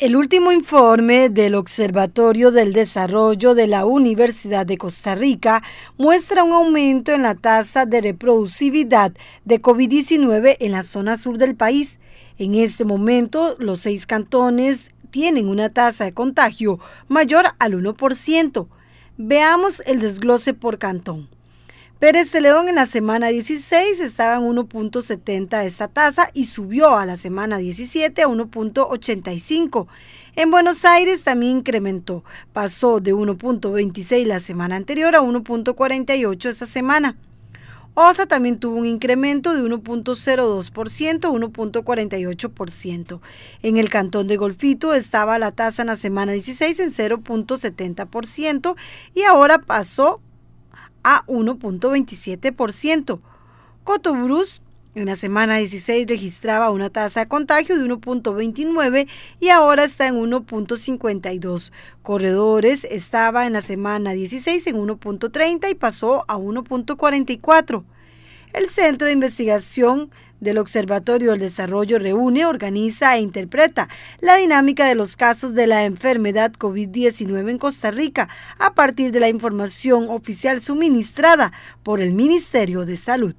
El último informe del Observatorio del Desarrollo de la Universidad de Costa Rica muestra un aumento en la tasa de reproductividad de COVID-19 en la zona sur del país. En este momento, los seis cantones tienen una tasa de contagio mayor al 1%. Veamos el desglose por cantón. Pérez Celedón en la semana 16 estaba en 1.70 esta tasa y subió a la semana 17 a 1.85. En Buenos Aires también incrementó, pasó de 1.26 la semana anterior a 1.48 esa semana. OSA también tuvo un incremento de 1.02%, 1.48%. En el cantón de Golfito estaba la tasa en la semana 16 en 0.70% y ahora pasó a 1.27%. Cotobruz en la semana 16 registraba una tasa de contagio de 1.29 y ahora está en 1.52. Corredores estaba en la semana 16 en 1.30 y pasó a 1.44. El Centro de Investigación del Observatorio del Desarrollo reúne, organiza e interpreta la dinámica de los casos de la enfermedad COVID-19 en Costa Rica a partir de la información oficial suministrada por el Ministerio de Salud.